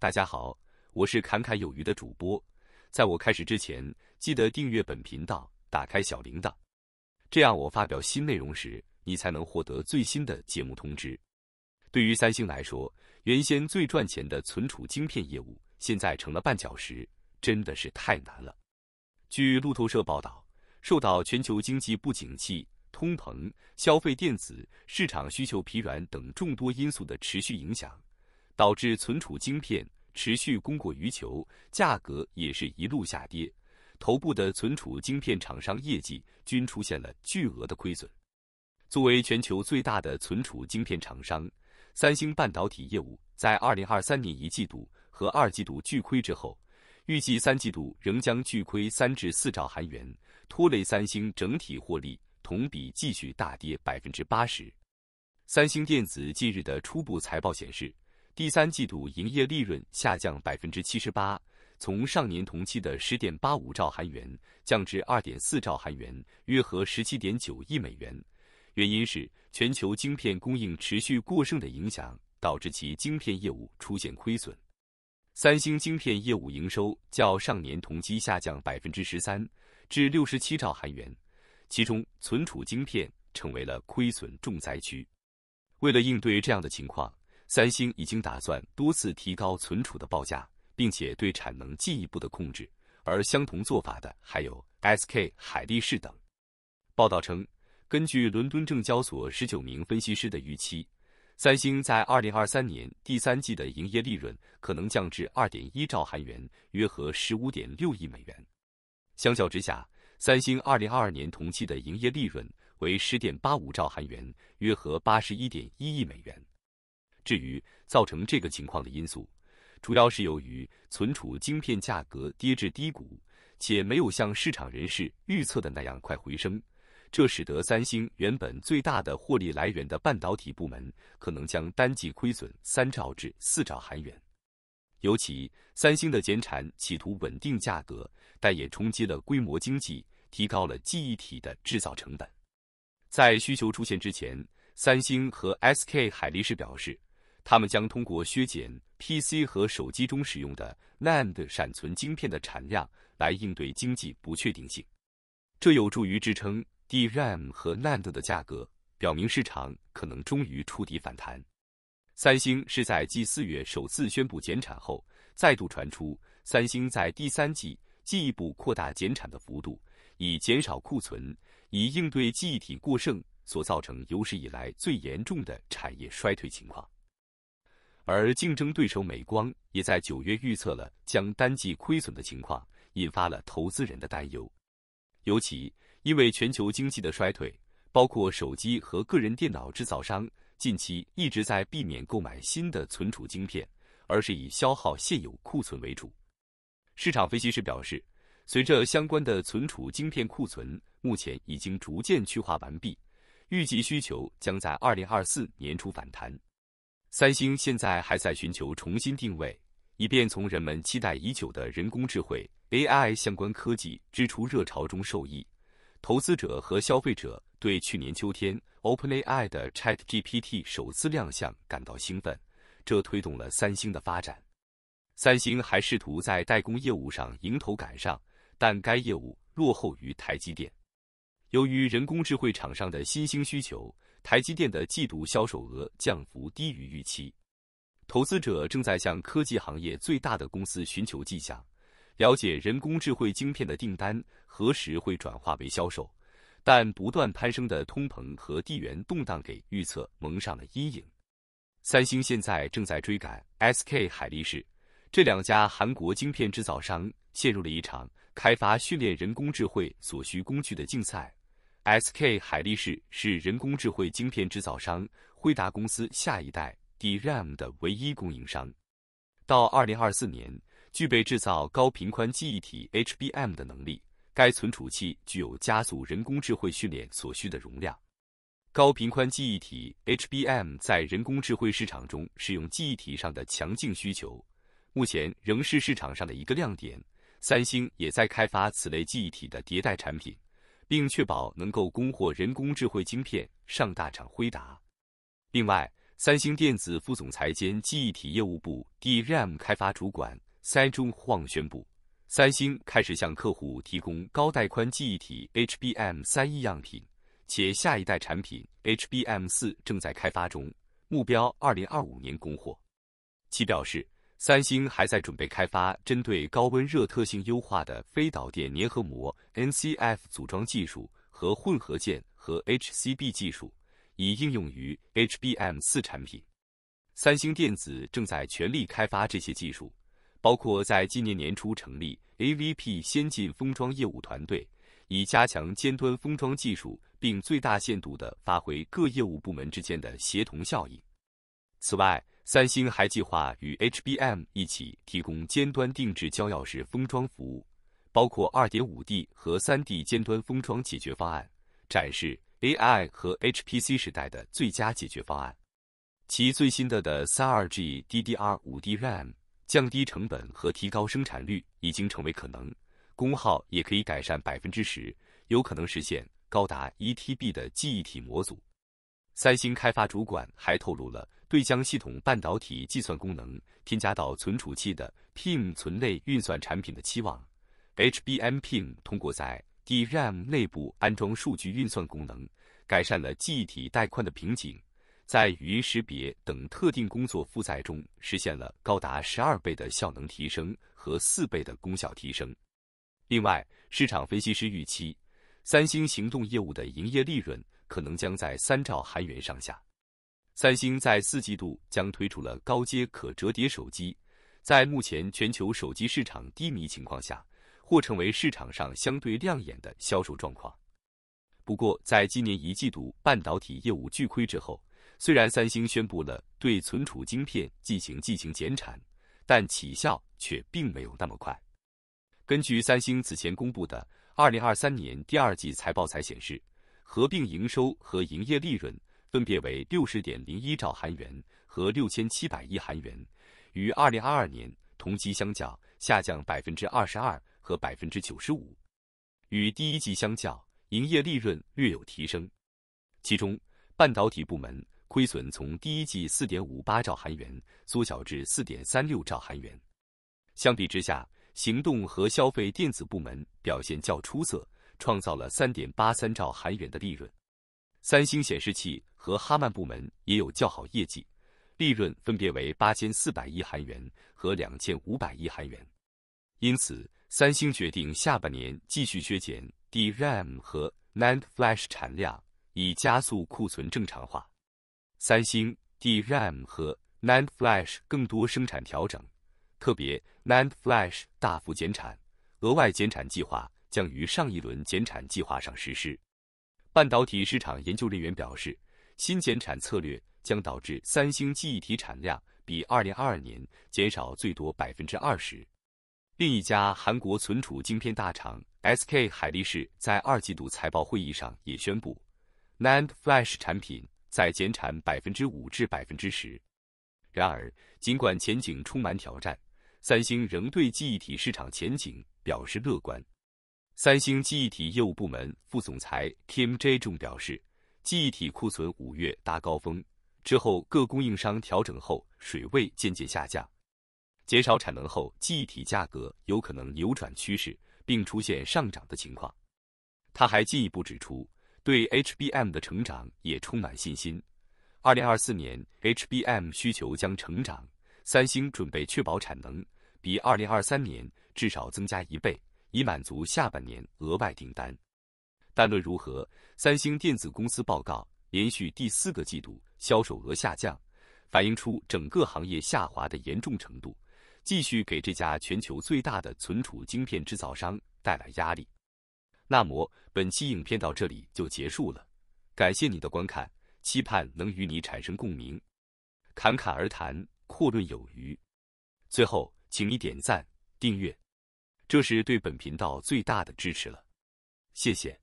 大家好，我是侃侃有余的主播。在我开始之前，记得订阅本频道，打开小铃铛，这样我发表新内容时，你才能获得最新的节目通知。对于三星来说，原先最赚钱的存储晶片业务，现在成了绊脚石，真的是太难了。据路透社报道，受到全球经济不景气、通膨、消费电子市场需求疲软等众多因素的持续影响。导致存储晶片持续供过于求，价格也是一路下跌。头部的存储晶片厂商业绩均出现了巨额的亏损。作为全球最大的存储晶片厂商，三星半导体业务在二零二三年一季度和二季度巨亏之后，预计三季度仍将巨亏三至四兆韩元，拖累三星整体获利同比继续大跌百分之八十。三星电子近日的初步财报显示。第三季度营业利润下降百分之七十八，从上年同期的十点八五兆韩元降至二点四兆韩元，约合十七点九亿美元。原因是全球晶片供应持续过剩的影响，导致其晶片业务出现亏损。三星晶片业务营收较上年同期下降百分之十三，至六十七兆韩元，其中存储晶片成为了亏损重灾区。为了应对这样的情况，三星已经打算多次提高存储的报价，并且对产能进一步的控制。而相同做法的还有 SK 海力士等。报道称，根据伦敦证交所十九名分析师的预期，三星在二零二三年第三季的营业利润可能降至二点一兆韩元，约合十五点六亿美元。相较之下，三星二零二二年同期的营业利润为十点八五兆韩元，约合八十一点一亿美元。至于造成这个情况的因素，主要是由于存储晶片价格跌至低谷，且没有像市场人士预测的那样快回升，这使得三星原本最大的获利来源的半导体部门可能将单季亏损三兆至四兆韩元。尤其三星的减产企图稳定价格，但也冲击了规模经济，提高了记忆体的制造成本。在需求出现之前，三星和 SK 海力士表示。他们将通过削减 PC 和手机中使用的 NAND 闪存晶片的产量来应对经济不确定性，这有助于支撑 DRAM 和 NAND 的价格，表明市场可能终于触底反弹。三星是在继四月首次宣布减产后，再度传出三星在第三季进一步扩大减产的幅度，以减少库存，以应对记忆体过剩所造成有史以来最严重的产业衰退情况。而竞争对手美光也在九月预测了将单季亏损的情况，引发了投资人的担忧。尤其因为全球经济的衰退，包括手机和个人电脑制造商近期一直在避免购买新的存储晶片，而是以消耗现有库存为主。市场分析师表示，随着相关的存储晶片库存目前已经逐渐去化完毕，预计需求将在二零二四年初反弹。三星现在还在寻求重新定位，以便从人们期待已久的人工智慧 （AI） 相关科技支出热潮中受益。投资者和消费者对去年秋天 OpenAI 的 ChatGPT 首次亮相感到兴奋，这推动了三星的发展。三星还试图在代工业务上迎头赶上，但该业务落后于台积电。由于人工智慧厂商的新兴需求。台积电的季度销售额降幅低于预期，投资者正在向科技行业最大的公司寻求迹象，了解人工智慧晶片的订单何时会转化为销售。但不断攀升的通膨和地缘动荡给预测蒙上了阴影。三星现在正在追赶 SK 海力士，这两家韩国晶片制造商陷入了一场开发训练人工智慧所需工具的竞赛。SK 海力士是人工智慧晶片制造商辉达公司下一代 DRAM 的唯一供应商。到2024年，具备制造高频宽记忆体 HBM 的能力。该存储器具有加速人工智慧训练所需的容量。高频宽记忆体 HBM 在人工智慧市场中使用记忆体上的强劲需求，目前仍是市场上的一个亮点。三星也在开发此类记忆体的迭代产品。并确保能够供货人工智慧晶片上大厂辉达。另外，三星电子副总裁兼记忆体业务部 DRAM 开发主管塞中晃宣布，三星开始向客户提供高带宽记忆体 HBM 三样品，且下一代产品 HBM 四正在开发中，目标二零二五年供货。其表示。三星还在准备开发针对高温热特性优化的非导电粘合膜 （NCF） 组装技术和混合键和 h c b 技术，以应用于 HBM 四产品。三星电子正在全力开发这些技术，包括在今年年初成立 AVP 先进封装业务团队，以加强尖端封装技术，并最大限度地发挥各业务部门之间的协同效应。此外，三星还计划与 HBM 一起提供尖端定制胶钥匙封装服务，包括 2.5D 和 3D 尖端封装解决方案，展示 AI 和 HPC 时代的最佳解决方案。其最新的的 32G DDR5 DRAM，降低成本和提高生产率已经成为可能，功耗也可以改善百分之十，有可能实现高达 1TB 的记忆体模组。三星开发主管还透露了对将系统半导体计算功能添加到存储器的 PM 存类运算产品的期望。HBM PM 通过在 DRAM 内部安装数据运算功能，改善了记忆体带宽的瓶颈，在语音识别等特定工作负载中实现了高达十二倍的效能提升和四倍的功效提升。另外，市场分析师预期三星行动业务的营业利润。可能将在三兆韩元上下。三星在四季度将推出了高阶可折叠手机，在目前全球手机市场低迷情况下，或成为市场上相对亮眼的销售状况。不过，在今年一季度半导体业务巨亏之后，虽然三星宣布了对存储晶片进行进行减产，但起效却并没有那么快。根据三星此前公布的二零二三年第二季财报才显示。合并营收和营业利润分别为六十点零一兆韩元和六千七百亿韩元，与二零二二年同期相较下降百分之二十二和百分之九十五，与第一季相较营业利润略有提升。其中半导体部门亏损从第一季四点五八兆韩元缩小至四点三六兆韩元，相比之下，行动和消费电子部门表现较出色。创造了三点八三兆韩元的利润，三星显示器和哈曼部门也有较好业绩，利润分别为八千四百亿韩元和两千五百亿韩元。因此，三星决定下半年继续削减 DRAM 和 NAND Flash 产量，以加速库存正常化。三星 DRAM 和 NAND Flash 更多生产调整，特别 NAND Flash 大幅减产，额外减产计划。将于上一轮减产计划上实施。半导体市场研究人员表示，新减产策略将导致三星记忆体产量比2022年减少最多20%。另一家韩国存储晶片大厂 SK 海力士在二季度财报会议上也宣布，NAND Flash 产品在减产5%至10%。然而，尽管前景充满挑战，三星仍对记忆体市场前景表示乐观。三星记忆体业务部门副总裁 Kim J. 中表示，记忆体库存五月达高峰之后，各供应商调整后水位渐渐下降，减少产能后，记忆体价格有可能扭转趋势并出现上涨的情况。他还进一步指出，对 HBM 的成长也充满信心。二零二四年 HBM 需求将成长，三星准备确保产能比二零二三年至少增加一倍。以满足下半年额外订单。但论如何，三星电子公司报告连续第四个季度销售额下降，反映出整个行业下滑的严重程度，继续给这家全球最大的存储晶片制造商带来压力。那么本期影片到这里就结束了，感谢你的观看，期盼能与你产生共鸣。侃侃而谈，阔论有余。最后，请你点赞、订阅。这是对本频道最大的支持了，谢谢。